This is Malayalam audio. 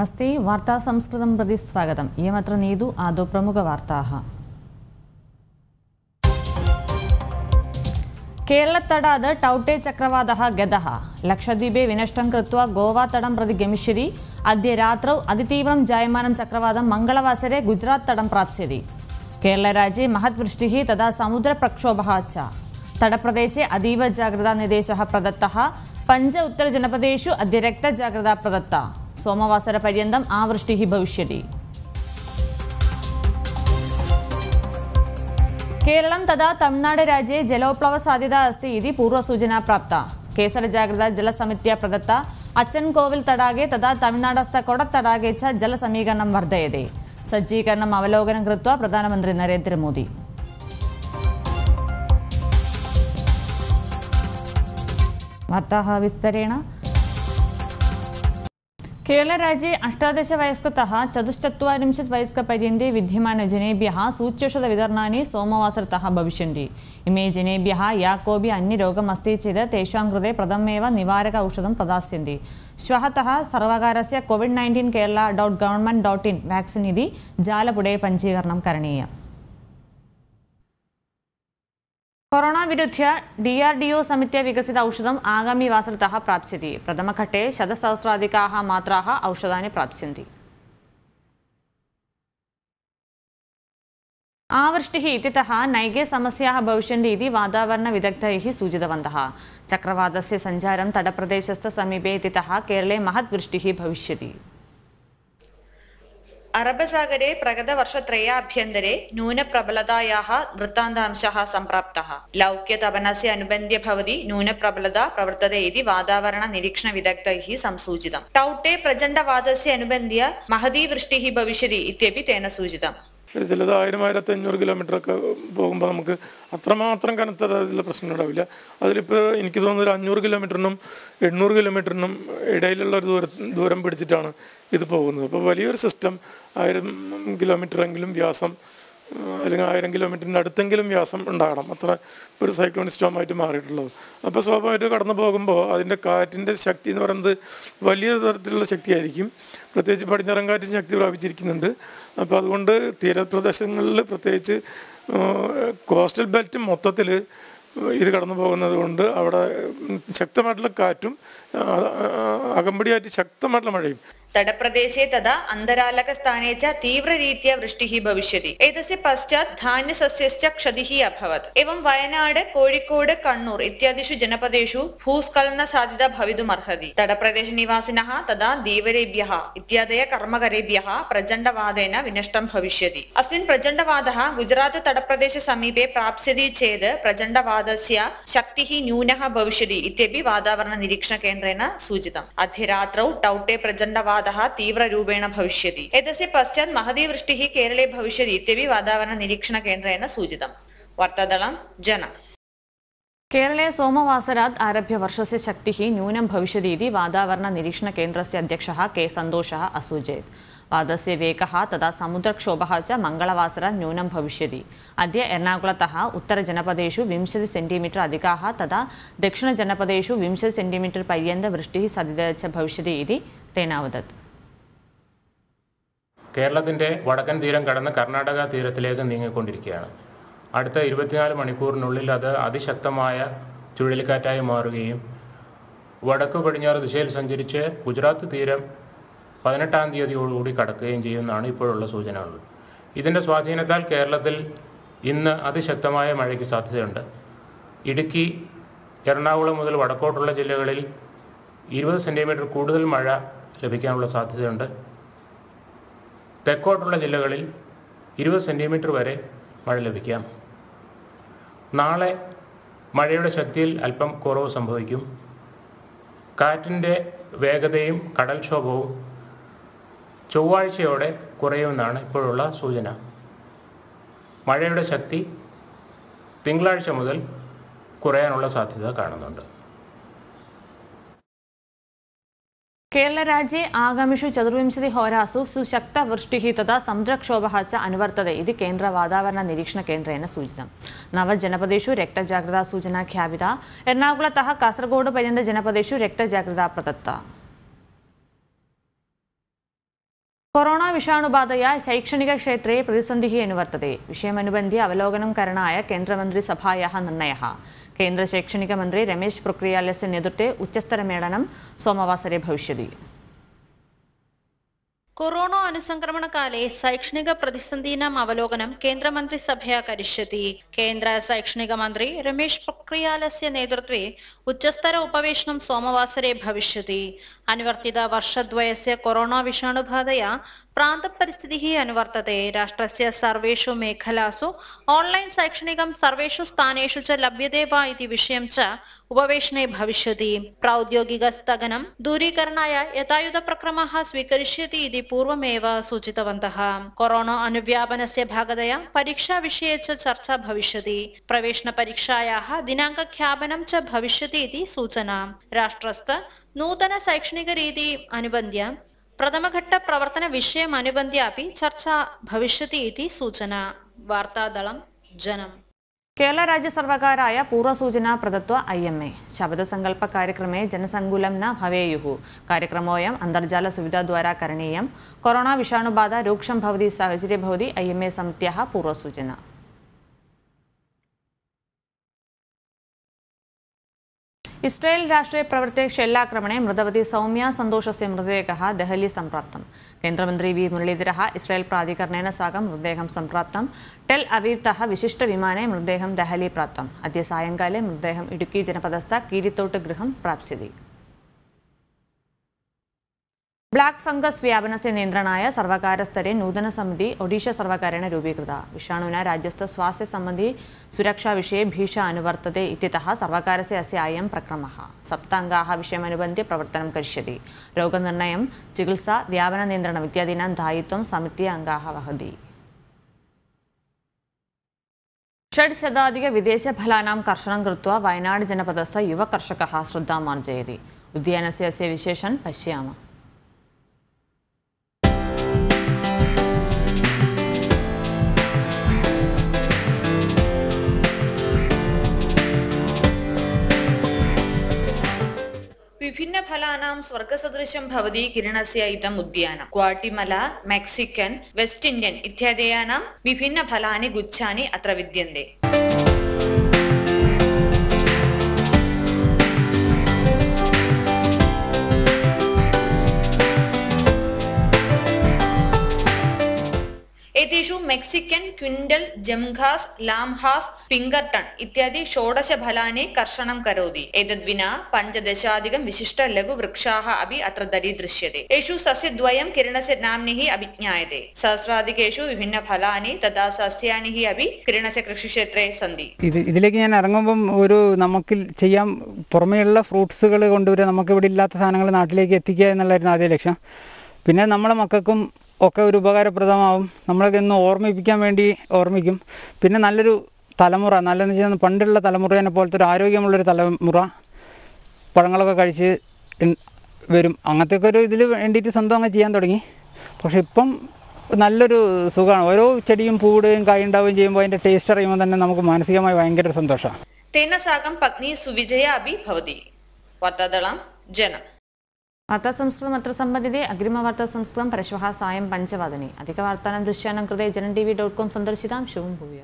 ನಮಸ್ತೆ నమస్తే వార్తా సంస్కృతం ప్రతి స్వాగతం ನೀದು ಆದೋ ಪ್ರಮುಖ ವಾರ್ತಾ ಕೇರಳ ತಡಾದ ಟೌಟೆ ಚಕ್ರವಾದಃ ಗದಃ ಲಕ್ಷದ್ವೀಪೆ ವಿನಷ್ಟಂ ಗೋವಾ ಗೋವಾತಡಂ ಪ್ರತಿ ಗಮಿಷ್ಯತಿ ಅದ್ಯ ರಾತ್ರೌ ಅತಿತೀವ್ರಂ ಜಾಯಮಾನಂ ಚಕ್ರವಾದ ಮಂಗಳವಾಸರೆ ಗುಜರಾತ್ ತಡಂ ಪ್ರಾಪ್ಸ್ಯತಿ ಕೇರಳರಾಜ್ಯೆ ಮಹದ್ವೃಷ್ಟಿಃ ತದಾ ಪ್ರಕ್ಷೋಭ ಚ ತಡಪ್ರದೇಶೆ ಅತೀವ ಜಾಗ್ರತಾ ನಿರ್ದೇಶ ಪ್ರದತ್ತ ಪಂಚ ಉತ್ತರ ಜನಪದೇಶು ಅದ್ಯ ಜಾಗ್ರತಾ ಪ್ರದತ್ತ സോമവാസര सोमवासरपर्यन्तम् आवृष्टिः ഭവിഷ്യതി കേരളം തഥാ തമിഴ്നാട് രാജ്യ ജലോപ്ലവ സാധ്യത അസ്തി ഇതി പൂർവ്വസൂചന പ്രാപ്ത കേസര ജാഗ്രത ജലസമിത്യ പ്രദത്ത അച്ചൻകോവിൽ തടാകെ തഥാ തമിഴ്നാടസ്ഥ കൊടത്തടാകെ ച ജലസമീകരണം വർദ്ധയതേ സജ്ജീകരണം അവലോകനം കൃത്വ പ്രധാനമന്ത്രി നരേന്ദ്രമോദി വാർത്താ വിസ്തരേണ കേരളരാജ്യെ അഷ്ടാദശ വയസ്കതഃ ചതുശ്ചത്വാരിംശത് വയസ്കപര്യന്തെ വിദ്യമാനജനേഭ്യः सूच्यौषधवितरणानि सोमवासरतः भविष्यन्ति इमे जनेभ्यः या कोऽपि अन्यरोगमस्ति चेत् तेषां कृते प्रथममेव निवारक औषधं प्रदास्यन्ति श्वहतः सर्वकारस्य Covid nineteen Kerala dot government dot in vaccine इति जालपुटे पञ्जीकरणं करणीयम् കൊറോണ വിരുദ്ധ ഡി ആർ ഡി ഒ സമിത്യ വികസിത ഔഷധം ആഗാമി വാസരതः शतसहस्राधिकाः मात्राः ശതസഹസ്രാധികാः മാത്രാः ഔഷധാനി പ്രാപ്സ്യന്തി ആവൃഷ്ടിः इत्यतः नैके समस्याः भविष्यन्ति इति वातावरणविदग्धैः सूचितवन्तः चक्रवातस्य सञ्चारं तटप्रदेशस्थ समीपे इत्यतः केरले महद्वृष्टिः भविष्यति ಅರಬಸಾಗರೆ ಪ್ರಗದ ವರ್ಷತ್ರಯಾಭ್ಯಂದರೇ ನೂನ ಪ್ರಬಲதாயಹ ವೃತಾಂಧಾಂಶಃ ಸಂಪ್ರಪ್ತಃ ಲೌಕ್ಯ ತವನಸ್ಯ ಅನುಬಂಧ್ಯ ಭವತಿ ನೂನ ಪ್ರಬಲದ ಪ್ರವರ್ತತೇ ಇದಿ ವಾದಾವರಣ ನಿರೀಕ್ಷಣ ವಿದಕ್ತೈಹಿ ಸಂಸೂಚಿತಂ ಟೌಟೆ ಪ್ರಜಂಡ ಅನುಬಂಧ್ಯ ಮಹದೀ ದೃಷ್ಟಿಹಿ ಭವಿಷ್ಯತಿ ಇತ್ಯಪಿ ತೇನ ಸೂಚಿತಂ ചിലത് ആയിരം ആയിരത്തി അഞ്ഞൂറ് കിലോമീറ്ററൊക്കെ പോകുമ്പോൾ നമുക്ക് അത്രമാത്രം കനത്ത തരത്തിലുള്ള ഉണ്ടാവില്ല അതിലിപ്പോൾ എനിക്ക് തോന്നുന്നു ഒരു അഞ്ഞൂറ് കിലോമീറ്ററിനും എണ്ണൂറ് കിലോമീറ്ററിനും ഇടയിലുള്ള ഒരു ദൂര ദൂരം പിടിച്ചിട്ടാണ് ഇത് പോകുന്നത് അപ്പോൾ വലിയൊരു സിസ്റ്റം ആയിരം കിലോമീറ്ററെങ്കിലും വ്യാസം അല്ലെങ്കിൽ ആയിരം കിലോമീറ്ററിൻ്റെ അടുത്തെങ്കിലും വ്യാസം ഉണ്ടാകണം അത്ര ഒരു സൈക്ലോൺ സ്റ്റോമായിട്ട് മാറിയിട്ടുള്ളത് അപ്പോൾ സ്വാഭാവികമായിട്ട് കടന്നു പോകുമ്പോൾ അതിൻ്റെ കാറ്റിൻ്റെ ശക്തി എന്ന് പറയുന്നത് വലിയ തരത്തിലുള്ള ശക്തിയായിരിക്കും പ്രത്യേകിച്ച് പടിഞ്ഞാറൻ കാറ്റ് ശക്തി പ്രാപിച്ചിരിക്കുന്നുണ്ട് അപ്പോൾ അതുകൊണ്ട് തീരപ്രദേശങ്ങളിൽ പ്രത്യേകിച്ച് കോസ്റ്റൽ ബെൽറ്റ് മൊത്തത്തിൽ ഇത് കടന്നു പോകുന്നത് കൊണ്ട് അവിടെ ശക്തമായിട്ടുള്ള കാറ്റും അകമ്പടിയായിട്ട് ശക്തമായിട്ടുള്ള മഴയും തടപ്രദേശേ തഥാ അന്തരാലകസ്ഥാനേ ച തീവ്രരീത്യ വൃഷ്ടി ഭവിഷ്യതി ഏതസ്യ പശ്ചാത് ധാന്യസസ്യശ്ച ക്ഷതി അഭവത് എവം വയനാട് കോഴിക്കോട് കണ്ണൂർ ഇത്യാദിഷു ജനപദേഷു ഭൂസ്ഖലന സാധ്യത ഭവിതും അർഹതി തടപ്രദേശ നിവാസിന തഥാ ധീവരേഭ്യഃ ഇത്യാദയ കർമ്മകരേഭ്യ പ്രചണ്ഡവാദേന വിനഷ്ടം ഭവിഷ്യതി അസ്മിൻ പ്രചണ്ഡവാദഃ ഗുജറാത്ത് തടപ്രദേശ സമീപേ പ്രാപ്സ്യതി ചേത് പ്രചണ്ഡവാദസ്യ ശക്തി ന്യൂന ഭവിഷ്യതി ഇത്യപി വാതാവരണ നിരീക്ഷണ കേന്ദ്രം केन्द्रेण सूचितम् अद्य रात्रौ टौटे प्रचण्डवादः तीव्ररूपेण भविष्यति एतस्य पश्चात् महती वृष्टिः केरले भविष्यति इत्यपि वातावरणनिरीक्षणकेन्द्रेण सूचितम् वार्तादलं जन കേരളെ സോമവാസരാത് ആരഭ്യ വർഷസ്യ ശക്തി ന്യൂനം ഭവിഷ്യതീതി വാതാവരണ നിരീക്ഷണ കേന്ദ്രസ്യ അധ്യക്ഷ കെ സന്തോഷ അസൂചയത് वातस्य वेगः तथा समुद्रक्षोभः च मङ्गलवासरं न्यूनं भविष्यति अद्य एर्णाकुलतः उत्तरजनपदेषु विंशतिः सेण्टिमीटर् अधिकाः तथा दक्षिणजनपदेषु विंशतिः सेण्टिमीटर् पर्यन्तवृष्टिः सदित च भविष्यति इति तेनावदत् കേരളത്തിൻ്റെ വടക്കൻ തീരം കടന്ന് കർണാടക തീരത്തിലേക്ക് നീങ്ങിക്കൊണ്ടിരിക്കുകയാണ് അടുത്ത ഇരുപത്തിനാല് മണിക്കൂറിനുള്ളിൽ അത് അതിശക്തമായ ചുഴലിക്കാറ്റായി മാറുകയും വടക്ക് പടിഞ്ഞാറ് ദിശയിൽ സഞ്ചരിച്ച് ഗുജറാത്ത് തീരം പതിനെട്ടാം തീയതിയോടുകൂടി കടക്കുകയും ചെയ്യുമെന്നാണ് ഇപ്പോഴുള്ള സൂചനകൾ ഇതിൻ്റെ സ്വാധീനത്താൽ കേരളത്തിൽ ഇന്ന് അതിശക്തമായ മഴയ്ക്ക് സാധ്യതയുണ്ട് ഇടുക്കി എറണാകുളം മുതൽ വടക്കോട്ടുള്ള ജില്ലകളിൽ ഇരുപത് സെൻറ്റിമീറ്റർ കൂടുതൽ മഴ ലഭിക്കാനുള്ള സാധ്യതയുണ്ട് തെക്കോട്ടുള്ള ജില്ലകളിൽ ഇരുപത് സെൻറ്റിമീറ്റർ വരെ മഴ ലഭിക്കാം നാളെ മഴയുടെ ശക്തിയിൽ അല്പം കുറവ് സംഭവിക്കും കാറ്റിൻ്റെ വേഗതയും കടൽക്ഷോഭവും ചൊവ്വാഴ്ചയോടെ കുറയുമെന്നാണ് ഇപ്പോഴുള്ള സൂചന മഴയുടെ ശക്തി തിങ്കളാഴ്ച മുതൽ കുറയാനുള്ള സാധ്യത കാണുന്നുണ്ട് കേരളരാജ്യെ ആഗമിഷു ചതുർവിംശതി ഹോരാസു സുശക്ത വൃഷ്ടി തഥാ സമുദ്രക്ഷോഭ അനുവർത്തത ഇത് കേന്ദ്ര വാതാവരണ നിരീക്ഷണ കേന്ദ്രേന സൂചിതം നവജനപദേഷു രക്തജാഗ്രതാ സൂചന ഖ്യാപിത എറണാകുളത്ത കാസർഗോഡ് പര്യന്ത ജനപദേഷു രക്തജാഗ്രതാ പ്രദത്ത കൊറോണ വിഷാണുബാധೆಯ ಶೈಕ್ಷಣಿಕ ಕ್ಷೇತ್ರೆ പ്രതിസന്ധിಹಿ ಎನ್ನುವರ್ತದೆ വിഷയമനുബന്ധി അവലോകനം കരണായ സഭായ നിർണയ കേന്ദ്ര ശൈക്ഷണിക മന്ത്രി രമേശ് പൊക്രിയാലസ് നേതൃത്വത്തെ മേളനം സോമവാസരെ ഭവിഷ്യതി കൊറോണ അനുസംക്രമണകാലേ ശൈക്ഷണിക പ്രതിസന്ധീനാം അവലോകനം കേന്ദ്രമന്ത്രിസഭയ കരിഷ്യതി കേന്ദ്ര ശൈക്ഷണിക മന്ത്രി രമേശ് പൊക്രിയാലസ്യ നേതൃത്വേ ഉച്ചസ്തര ഉപവേശനം സോമവാസരെ ഭവിഷ്യതി അനുവർത്തിത വർഷദ്വയസ്യ കൊറോണ വിഷാണുബാധയ പ്രാന്തപരിസ്ഥിതിः അനുവർത്തते രാഷ്ട്രസ്യ സർവേഷു മേഖലാസു ഓൺലൈൻ शैक्षणिकं सर्वेषु स्थानेषु च लभ्यते वा इति विषयं च ഉപവേഷണേ ഭവിഷ്യതി പ്രൗദ്യോഗിക സ്ഥഗനം ദൂരീകരണായ യഥായുധ പ്രക്രമ സ്വീകരിഷ്യതി ഇതി പൂർവമേവ സൂചിതവന്ത കൊറോണ അനുവ്യാപനസ്യ ഭാഗതയ പരീക്ഷാ വിഷയ ചർച്ച ഭവിഷ്യതി പ്രവേശന പരീക്ഷായാ ദിനാങ്ക ഖ്യാപനം ച ഭവിഷ്യതി ഇതി സൂചന രാഷ്ട്രസ്ഥ നൂതന ശൈക്ഷണിക രീതിയും അനുബന്ധ്യ പ്രഥമഘട്ട പ്രവർത്തന വിഷയം അനുബന്ധ്യ അപ്പി ചർച്ച ഭവിഷ്യത്തി ഇതി സൂചന വാർത്താദളം ജനം കേരള രാജ്യ സർവകാരായ പൂർവ്വസൂചനാ പ്രദത്വ ഐ എം എ ശബ്ദസങ്കല്പ കാര്യക്രമേ ജനസങ്കുലം ന ഭവേയുഹു കാര്യക്രമോയം അന്തർജാല സുവിധ ദ്വാര കരണീയം കൊറോണ വിഷാണുബാധ രൂക്ഷം ഭവതി സാഹചര്യ ഭവതി ഐ എം എ സമിത്യ പൂർവ്വസൂചന ഇസ്രായേൽ രാഷ്ട്രീയ പ്രവർത്തക ഷെല്ലാക്രമണെ മൃതവതി സൗമ്യ സന്തോഷസ്യ മൃതദേഹ ദഹലി സംപ്രാപ്തം കേന്ദ്രമന്ത്രി വി മുരളീധര ഇസ്രായേൽ പ്രാധികരണേന സാകം മൃതദേഹം സംപ്രാപ്തം ടെൽ തഹ വിശിഷ്ട വിമാനെ മൃതദേഹം ദഹലി പ്രാപ്തം അദ്യ സായങ്കാലെ മൃതദേഹം ഇടുക്കി ജനപദസ്ഥ കീരിത്തോട്ട് ഗൃഹം പ്രാപ്സ്യതി ബ്ലാക്ക് ഫംഗസ് വ്യാപനത്തെ നിയന്ത്രണായ സർവകാരസ്ഥരെ നൂതന സമിതി ഒഡീഷ സർവകാരേണ രൂപീകൃത വിഷാണുന രാജ്യസ്ഥ സ്വാസ്ഥ്യ സംബന്ധി സുരക്ഷാ വിഷയെ ഭീഷ അനുവർത്തത്തെ ഇത്യതഃ സർവകാരസെ അസ്യ അയം സപ്താംഗാ സപ്താംഗാഃ വിഷയമനുബന്ധ്യ പ്രവർത്തനം കരിഷ്യതി രോഗനിർണയം ചികിത്സ വ്യാപന നിയന്ത്രണം ഇത്യാദീനാം ദായിത്വം സമിതി അംഗാഃ വഹതി ഷഡ് ശതാധിക വിദേശ ഫലാനാം കർഷണം കൃത്വ വയനാട് ജനപദസ്ഥ യുവ കർഷക ശ്രദ്ധാമാർജയതി ഉദ്യാനസ്യ അസ്യ വിശേഷൻ പശ്യാമ देवतानां स्वर्गसदृशं भवति किरणस्य इदम् उद्यानं क्वाटिमल मेक्सिकन् वेस्ट् इण्डियन् इत्यादयानां विभिन्नफलानि गुच्छानि अत्र विद्यन्ते എതേഷു മെക്സിക്കൻ ക്വിൻഡൽ ജംഘാസ് ലാംഹാസ് പിങ്കർട്ടൺ ഇത്യാദി ഷോഡശ ഫലാനെ കർഷണം കരോതി എതദ്വിന പഞ്ചദശാധികം വിശിഷ്ട ലഘു വൃക്ഷാഹ അപി അത്ര ദരീദൃശ്യത്തെ യേഷു സസ്യദ്വയം കിരണസ്യ നാംനി ഹി അഭിജ്ഞായത്തെ സഹസ്രാധികേഷു വിഭിന്ന ഫലാനി തഥാ സസ്യാനി ഹി അപി കിരണസ്യ കൃഷിക്ഷേത്രേ സന്ധി ഇതിലേക്ക് ഞാൻ ഇറങ്ങുമ്പം ഒരു നമുക്ക് ചെയ്യാം പുറമേയുള്ള ഫ്രൂട്ട്സുകൾ കൊണ്ടുവരിക നമുക്ക് ഇവിടെ ഇല്ലാത്ത സാധനങ്ങൾ നാട്ടിലേക്ക് എത്തിക്കുക എന്നുള്ളായിരുന്നു ആദ്യ ലക്ഷ്യം പിന്നെ നമ്മളെ മക്കൾക്കും ഒക്കെ ഒരു ഉപകാരപ്രദമാവും നമ്മളൊക്കെ ഇന്ന് ഓർമ്മിപ്പിക്കാൻ വേണ്ടി ഓർമ്മിക്കും പിന്നെ നല്ലൊരു തലമുറ നല്ലതെന്ന് വെച്ചാൽ പണ്ടുള്ള തലമുറേനെ പോലത്തെ ഒരു ആരോഗ്യമുള്ളൊരു തലമുറ പഴങ്ങളൊക്കെ കഴിച്ച് വരും ഒക്കെ ഒരു ഇതിൽ വേണ്ടിയിട്ട് സ്വന്തം അങ്ങ് ചെയ്യാൻ തുടങ്ങി പക്ഷെ ഇപ്പം നല്ലൊരു സുഖമാണ് ഓരോ ചെടിയും പൂടുകയും ഉണ്ടാവുകയും ചെയ്യുമ്പോൾ അതിൻ്റെ ടേസ്റ്റ് അറിയുമ്പോൾ തന്നെ നമുക്ക് മാനസികമായി ഭയങ്കര സന്തോഷമാണ് തേന പത്നി സുവിജയ അഭി ഭവതി വാർത്താതളം ജനം അത്ര അത്രസംബന്ധിതെ അഗ്രിമ സംസ്കൃതം പരശ്വഹ സായം പഞ്ചവാദനി അധിക വാർത്താനം ദൃശ്യാനം കൃതേ ജനൻ ടി വി ഡോട്ട് കോം സന്ദർശിതാം ശുഭം ഭൂയ